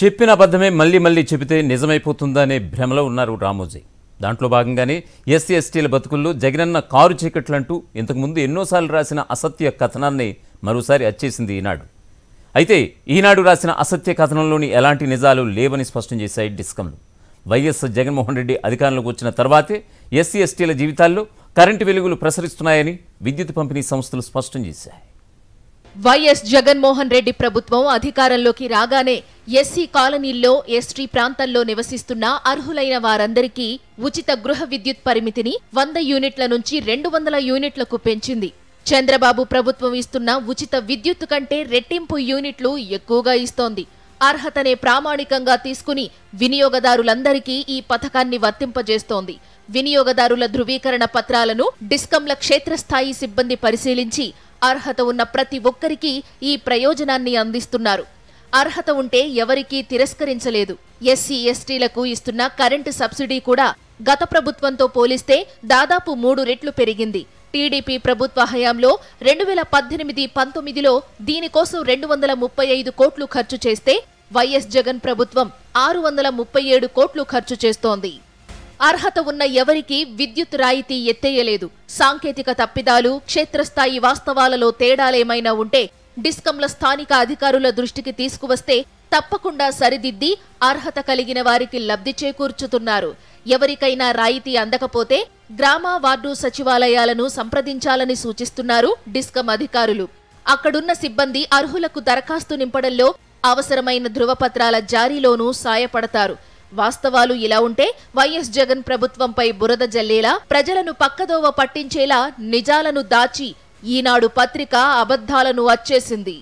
చెప్పిన అబద్ధమే మళ్ళీ మళ్ళీ చెబితే నిజమైపోతుందనే భ్రమలో ఉన్నారు రామోజీ దాంట్లో భాగంగానే ఎస్సీ ఎస్టీల బతుకుల్లో జగనన్న కారు చీకట్లంటూ ఇంతకుముందు ఎన్నోసార్లు రాసిన అసత్య కథనాన్ని మరోసారి అచ్చేసింది ఈనాడు అయితే ఈనాడు రాసిన అసత్య కథనంలోని ఎలాంటి నిజాలు లేవని స్పష్టం చేశాయి డిస్కంలు వైఎస్ జగన్మోహన్ రెడ్డి అధికారంలోకి వచ్చిన తర్వాతే ఎస్సీ ఎస్టీల జీవితాల్లో కరెంటు వెలుగులు ప్రసరిస్తున్నాయని విద్యుత్ పంపిణీ సంస్థలు స్పష్టం చేశాయి వైఎస్ జగన్మోహన్ రెడ్డి ప్రభుత్వం అధికారంలోకి రాగానే ఎస్సీ కాలనీల్లో ఎస్టీ ప్రాంతాల్లో నివసిస్తున్న అర్హులైన వారందరికీ ఉచిత గృహ విద్యుత్ పరిమితిని వంద యూనిట్ల నుంచి రెండు వందల యూనిట్లకు పెంచింది చంద్రబాబు ప్రభుత్వం ఇస్తున్న ఉచిత విద్యుత్ కంటే రెట్టింపు యూనిట్లు ఎక్కువగా ఇస్తోంది అర్హతనే ప్రామాణికంగా తీసుకుని వినియోగదారులందరికీ ఈ పథకాన్ని వర్తింపజేస్తోంది వినియోగదారుల ధృవీకరణ పత్రాలను డిస్కంల క్షేత్రస్థాయి సిబ్బంది పరిశీలించి అర్హత ఉన్న ప్రతి ఒక్కరికి ఈ ప్రయోజనాన్ని అందిస్తున్నారు అర్హత ఉంటే ఎవరికీ తిరస్కరించలేదు ఎస్సీ ఎస్టీలకు ఇస్తున్న కరెంటు సబ్సిడీ కూడా గత ప్రభుత్వంతో పోలిస్తే దాదాపు మూడు రెట్లు పెరిగింది టీడీపీ ప్రభుత్వ హయాంలో రెండు వేల పద్దెనిమిది పంతొమ్మిదిలో దీనికోసం రెండు వందల ముప్పై ఐదు కోట్లు ఖర్చు చేస్తే వైఎస్ జగన్ ప్రభుత్వం ఆరు వందల ముప్పై ఏడు కోట్లు ఖర్చు చేస్తోంది అర్హత ఉన్న ఎవరికీ విద్యుత్ రాయితీ ఎత్తేయలేదు సాంకేతిక తప్పిదాలు క్షేత్రస్థాయి వాస్తవాలలో తేడాలేమైనా ఉంటే డిస్కంల స్థానిక అధికారుల దృష్టికి తీసుకువస్తే తప్పకుండా సరిదిద్ది అర్హత కలిగిన వారికి లబ్ధి చేకూర్చుతున్నారు ఎవరికైనా రాయితీ అందకపోతే గ్రామ వార్డు సచివాలయాలను సంప్రదించాలని సూచిస్తున్నారు డిస్కం అధికారులు అక్కడున్న సిబ్బంది అర్హులకు దరఖాస్తు నింపడంలో అవసరమైన ధృవపత్రాల జారీలోనూ సాయపడతారు వాస్తవాలు ఇలా ఉంటే వైఎస్ జగన్ ప్రభుత్వంపై బురద జల్లేలా ప్రజలను పక్కదోవ పట్టించేలా నిజాలను దాచి ఈనాడు పత్రిక అబద్ధాలను వచ్చేసింది